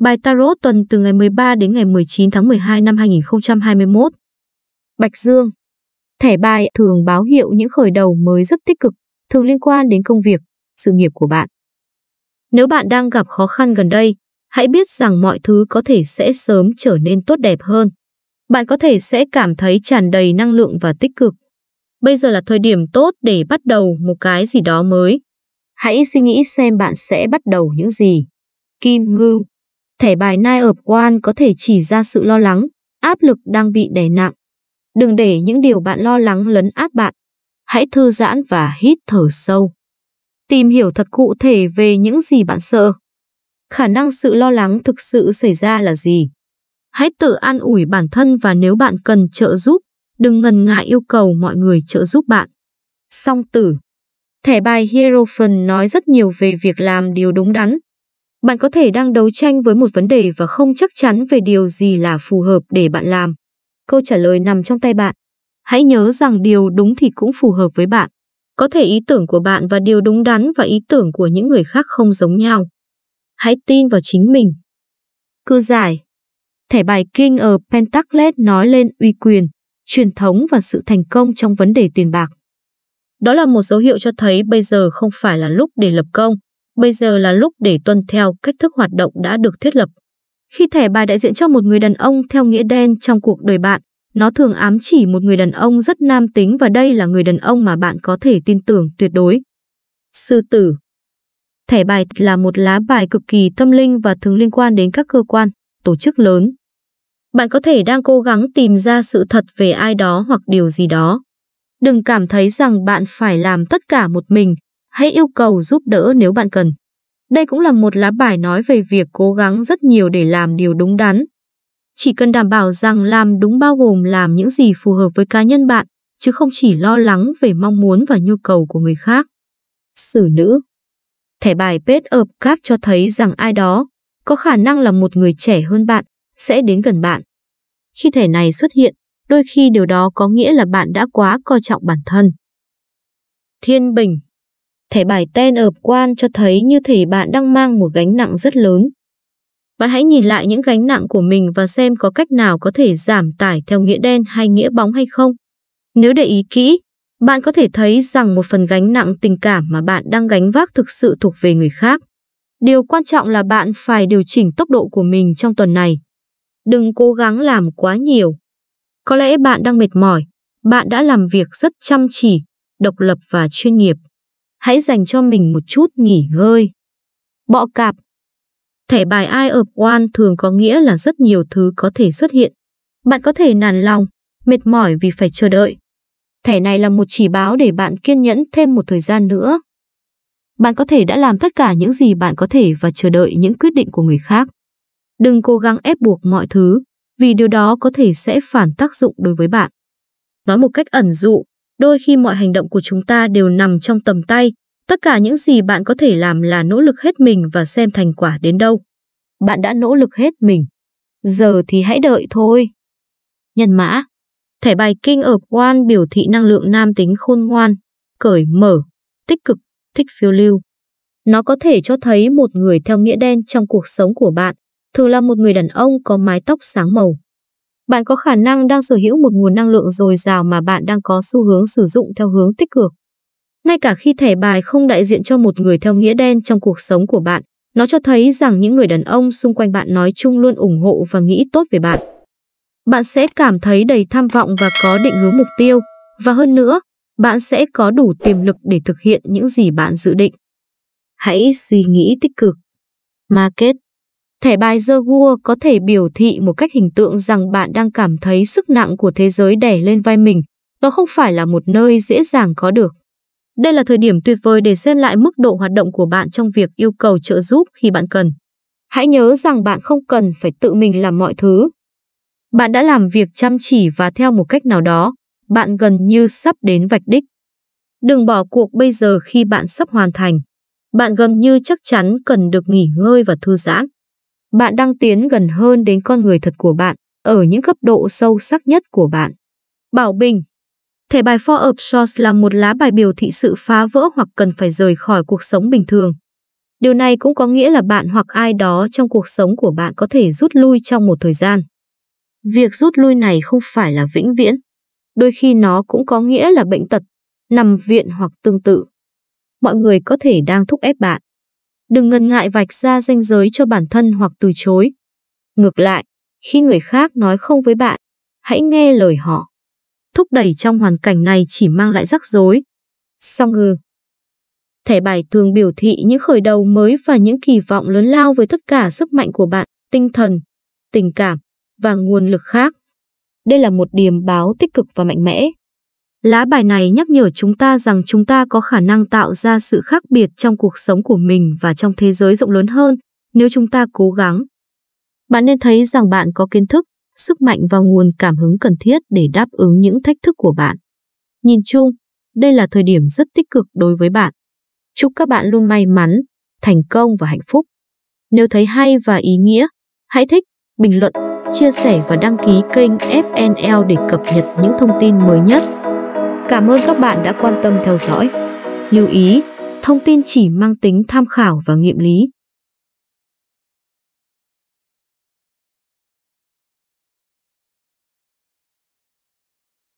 Bài Tarot tuần từ ngày 13 đến ngày 19 tháng 12 năm 2021. Bạch Dương Thẻ bài thường báo hiệu những khởi đầu mới rất tích cực, thường liên quan đến công việc, sự nghiệp của bạn. Nếu bạn đang gặp khó khăn gần đây, hãy biết rằng mọi thứ có thể sẽ sớm trở nên tốt đẹp hơn. Bạn có thể sẽ cảm thấy tràn đầy năng lượng và tích cực. Bây giờ là thời điểm tốt để bắt đầu một cái gì đó mới. Hãy suy nghĩ xem bạn sẽ bắt đầu những gì. Kim Ngưu Thẻ bài Nine of Wands có thể chỉ ra sự lo lắng, áp lực đang bị đè nặng. Đừng để những điều bạn lo lắng lấn át bạn. Hãy thư giãn và hít thở sâu. Tìm hiểu thật cụ thể về những gì bạn sợ. Khả năng sự lo lắng thực sự xảy ra là gì? Hãy tự an ủi bản thân và nếu bạn cần trợ giúp, đừng ngần ngại yêu cầu mọi người trợ giúp bạn. Song tử Thẻ bài Hierophant nói rất nhiều về việc làm điều đúng đắn, bạn có thể đang đấu tranh với một vấn đề và không chắc chắn về điều gì là phù hợp để bạn làm. Câu trả lời nằm trong tay bạn. Hãy nhớ rằng điều đúng thì cũng phù hợp với bạn. Có thể ý tưởng của bạn và điều đúng đắn và ý tưởng của những người khác không giống nhau. Hãy tin vào chính mình. Cư giải Thẻ bài King ở Pentacles nói lên uy quyền, truyền thống và sự thành công trong vấn đề tiền bạc. Đó là một dấu hiệu cho thấy bây giờ không phải là lúc để lập công, Bây giờ là lúc để tuân theo cách thức hoạt động đã được thiết lập. Khi thẻ bài đại diện cho một người đàn ông theo nghĩa đen trong cuộc đời bạn, nó thường ám chỉ một người đàn ông rất nam tính và đây là người đàn ông mà bạn có thể tin tưởng tuyệt đối. Sư tử Thẻ bài là một lá bài cực kỳ tâm linh và thường liên quan đến các cơ quan, tổ chức lớn. Bạn có thể đang cố gắng tìm ra sự thật về ai đó hoặc điều gì đó. Đừng cảm thấy rằng bạn phải làm tất cả một mình, hãy yêu cầu giúp đỡ nếu bạn cần. Đây cũng là một lá bài nói về việc cố gắng rất nhiều để làm điều đúng đắn. Chỉ cần đảm bảo rằng làm đúng bao gồm làm những gì phù hợp với cá nhân bạn, chứ không chỉ lo lắng về mong muốn và nhu cầu của người khác. Sử nữ Thẻ bài Page Up cáp cho thấy rằng ai đó, có khả năng là một người trẻ hơn bạn, sẽ đến gần bạn. Khi thẻ này xuất hiện, đôi khi điều đó có nghĩa là bạn đã quá coi trọng bản thân. Thiên Bình thẻ bài ten ợp quan cho thấy như thể bạn đang mang một gánh nặng rất lớn. Bạn hãy nhìn lại những gánh nặng của mình và xem có cách nào có thể giảm tải theo nghĩa đen hay nghĩa bóng hay không. Nếu để ý kỹ, bạn có thể thấy rằng một phần gánh nặng tình cảm mà bạn đang gánh vác thực sự thuộc về người khác. Điều quan trọng là bạn phải điều chỉnh tốc độ của mình trong tuần này. Đừng cố gắng làm quá nhiều. Có lẽ bạn đang mệt mỏi, bạn đã làm việc rất chăm chỉ, độc lập và chuyên nghiệp hãy dành cho mình một chút nghỉ ngơi. Bọ cạp Thẻ bài ai ợp quan thường có nghĩa là rất nhiều thứ có thể xuất hiện. Bạn có thể nản lòng, mệt mỏi vì phải chờ đợi. Thẻ này là một chỉ báo để bạn kiên nhẫn thêm một thời gian nữa. Bạn có thể đã làm tất cả những gì bạn có thể và chờ đợi những quyết định của người khác. Đừng cố gắng ép buộc mọi thứ, vì điều đó có thể sẽ phản tác dụng đối với bạn. Nói một cách ẩn dụ, đôi khi mọi hành động của chúng ta đều nằm trong tầm tay. Tất cả những gì bạn có thể làm là nỗ lực hết mình và xem thành quả đến đâu. Bạn đã nỗ lực hết mình. Giờ thì hãy đợi thôi. Nhân mã Thẻ bài kinh ở quan biểu thị năng lượng nam tính khôn ngoan, cởi mở, tích cực, thích phiêu lưu. Nó có thể cho thấy một người theo nghĩa đen trong cuộc sống của bạn, thường là một người đàn ông có mái tóc sáng màu, bạn có khả năng đang sở hữu một nguồn năng lượng dồi dào mà bạn đang có xu hướng sử dụng theo hướng tích cực. Ngay cả khi thẻ bài không đại diện cho một người theo nghĩa đen trong cuộc sống của bạn, nó cho thấy rằng những người đàn ông xung quanh bạn nói chung luôn ủng hộ và nghĩ tốt về bạn. Bạn sẽ cảm thấy đầy tham vọng và có định hướng mục tiêu, và hơn nữa, bạn sẽ có đủ tiềm lực để thực hiện những gì bạn dự định. Hãy suy nghĩ tích cực. Market Thẻ bài Jaguar có thể biểu thị một cách hình tượng rằng bạn đang cảm thấy sức nặng của thế giới đè lên vai mình. Đó không phải là một nơi dễ dàng có được. Đây là thời điểm tuyệt vời để xem lại mức độ hoạt động của bạn trong việc yêu cầu trợ giúp khi bạn cần. Hãy nhớ rằng bạn không cần phải tự mình làm mọi thứ. Bạn đã làm việc chăm chỉ và theo một cách nào đó, bạn gần như sắp đến vạch đích. Đừng bỏ cuộc bây giờ khi bạn sắp hoàn thành. Bạn gần như chắc chắn cần được nghỉ ngơi và thư giãn. Bạn đang tiến gần hơn đến con người thật của bạn ở những cấp độ sâu sắc nhất của bạn. Bảo Bình Thẻ bài Four of Swords là một lá bài biểu thị sự phá vỡ hoặc cần phải rời khỏi cuộc sống bình thường. Điều này cũng có nghĩa là bạn hoặc ai đó trong cuộc sống của bạn có thể rút lui trong một thời gian. Việc rút lui này không phải là vĩnh viễn. Đôi khi nó cũng có nghĩa là bệnh tật, nằm viện hoặc tương tự. Mọi người có thể đang thúc ép bạn. Đừng ngần ngại vạch ra ranh giới cho bản thân hoặc từ chối. Ngược lại, khi người khác nói không với bạn, hãy nghe lời họ. Thúc đẩy trong hoàn cảnh này chỉ mang lại rắc rối. Song ngư ừ, Thẻ bài thường biểu thị những khởi đầu mới và những kỳ vọng lớn lao với tất cả sức mạnh của bạn, tinh thần, tình cảm và nguồn lực khác. Đây là một điểm báo tích cực và mạnh mẽ. Lá bài này nhắc nhở chúng ta rằng chúng ta có khả năng tạo ra sự khác biệt trong cuộc sống của mình và trong thế giới rộng lớn hơn nếu chúng ta cố gắng. Bạn nên thấy rằng bạn có kiến thức, sức mạnh và nguồn cảm hứng cần thiết để đáp ứng những thách thức của bạn. Nhìn chung, đây là thời điểm rất tích cực đối với bạn. Chúc các bạn luôn may mắn, thành công và hạnh phúc. Nếu thấy hay và ý nghĩa, hãy thích, bình luận, chia sẻ và đăng ký kênh FNL để cập nhật những thông tin mới nhất. Cảm ơn các bạn đã quan tâm theo dõi. Lưu ý, thông tin chỉ mang tính tham khảo và nghiệm lý